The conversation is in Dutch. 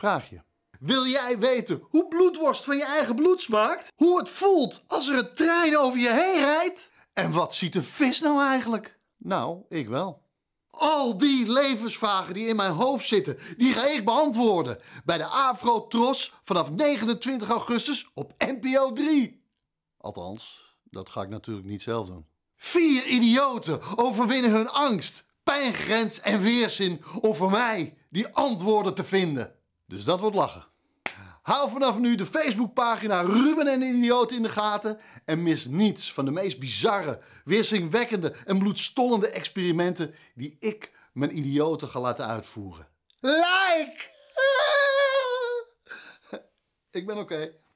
vraag je. Wil jij weten hoe bloedworst van je eigen bloed smaakt? Hoe het voelt als er een trein over je heen rijdt? En wat ziet een vis nou eigenlijk? Nou, ik wel. Al die levensvragen die in mijn hoofd zitten, die ga ik beantwoorden bij de Afro Tros vanaf 29 augustus op NPO 3. Althans, dat ga ik natuurlijk niet zelf doen. Vier idioten overwinnen hun angst, pijngrens en weerzin om voor mij die antwoorden te vinden. Dus dat wordt lachen. Hou vanaf nu de Facebookpagina Ruben en de Idioot in de gaten en mis niets van de meest bizarre, weerzinwekkende en bloedstollende experimenten die ik mijn idioten ga laten uitvoeren. Like! ik ben oké.